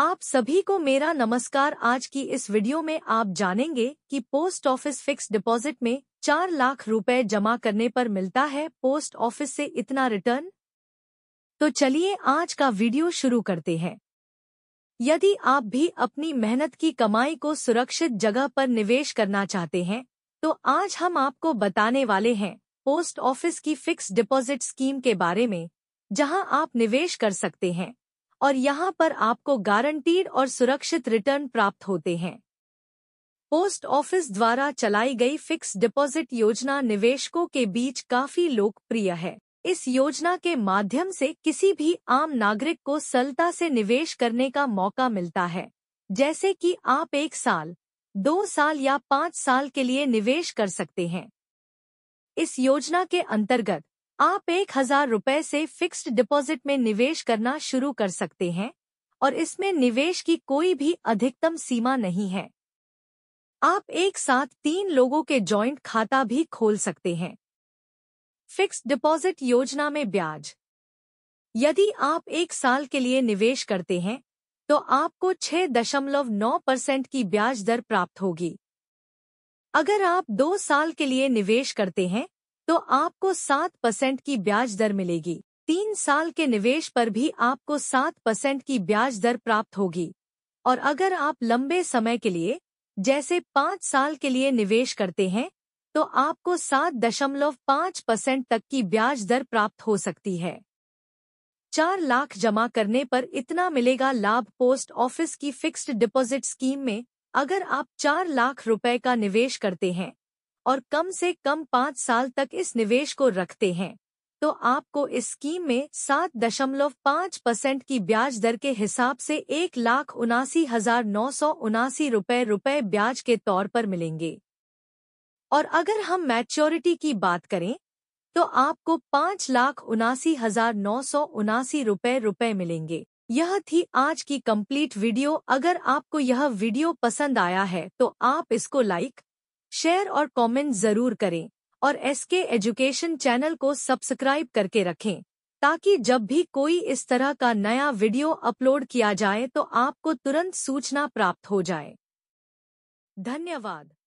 आप सभी को मेरा नमस्कार आज की इस वीडियो में आप जानेंगे कि पोस्ट ऑफिस फिक्स डिपॉजिट में चार लाख रुपए जमा करने पर मिलता है पोस्ट ऑफिस से इतना रिटर्न तो चलिए आज का वीडियो शुरू करते हैं यदि आप भी अपनी मेहनत की कमाई को सुरक्षित जगह पर निवेश करना चाहते हैं तो आज हम आपको बताने वाले हैं पोस्ट ऑफिस की फिक्स डिपॉजिट स्कीम के बारे में जहां आप निवेश कर सकते हैं और यहाँ पर आपको गारंटीड और सुरक्षित रिटर्न प्राप्त होते हैं पोस्ट ऑफिस द्वारा चलाई गई फिक्स डिपॉजिट योजना निवेशकों के बीच काफी लोकप्रिय है इस योजना के माध्यम से किसी भी आम नागरिक को सलता से निवेश करने का मौका मिलता है जैसे कि आप एक साल दो साल या पाँच साल के लिए निवेश कर सकते हैं इस योजना के अंतर्गत आप एक हजार रुपए से फिक्स्ड डिपॉजिट में निवेश करना शुरू कर सकते हैं और इसमें निवेश की कोई भी अधिकतम सीमा नहीं है आप एक साथ तीन लोगों के जॉइंट खाता भी खोल सकते हैं फिक्स्ड डिपॉजिट योजना में ब्याज यदि आप एक साल के लिए निवेश करते हैं तो आपको 6.9 परसेंट की ब्याज दर प्राप्त होगी अगर आप दो साल के लिए निवेश करते हैं तो आपको सात परसेंट की ब्याज दर मिलेगी तीन साल के निवेश पर भी आपको सात परसेंट की ब्याज दर प्राप्त होगी और अगर आप लंबे समय के लिए जैसे पाँच साल के लिए निवेश करते हैं तो आपको सात दशमलव पाँच परसेंट तक की ब्याज दर प्राप्त हो सकती है चार लाख जमा करने पर इतना मिलेगा लाभ पोस्ट ऑफिस की फिक्स्ड डिपॉजिट स्कीम में अगर आप चार लाख रुपए का निवेश करते हैं और कम से कम पाँच साल तक इस निवेश को रखते हैं तो आपको इस स्कीम में सात दशमलव पाँच परसेंट की ब्याज दर के हिसाब से एक लाख उनासी हजार नौ सौ उनासी रुपए रुपए ब्याज के तौर पर मिलेंगे और अगर हम मैच्योरिटी की बात करें तो आपको पाँच लाख उनासी हजार नौ सौ उनासी रुपए रुपए मिलेंगे यह थी आज की कंप्लीट वीडियो अगर आपको यह वीडियो पसंद आया है तो आप इसको लाइक शेयर और कमेंट जरूर करें और एसके एजुकेशन चैनल को सब्सक्राइब करके रखें ताकि जब भी कोई इस तरह का नया वीडियो अपलोड किया जाए तो आपको तुरंत सूचना प्राप्त हो जाए धन्यवाद